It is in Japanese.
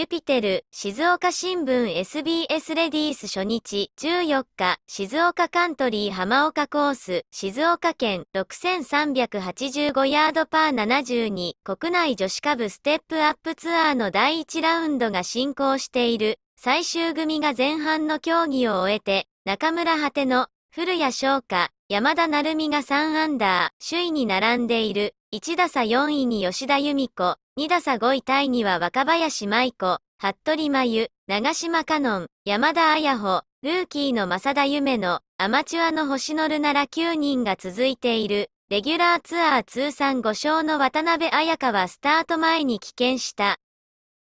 ユピテル、静岡新聞 SBS レディース初日14日、静岡カントリー浜岡コース、静岡県6385ヤードパー72、国内女子株ステップアップツアーの第1ラウンドが進行している、最終組が前半の競技を終えて、中村果ての、古谷翔太、山田成美が3アンダー、首位に並んでいる、1打差4位に吉田由美子、2打差5位タイには若林舞子、服部真由、長島香音、山田彩穂、ルーキーの正田夢の、アマチュアの星野るなら9人が続いている。レギュラーツアー通算5勝の渡辺彩香はスタート前に棄権した。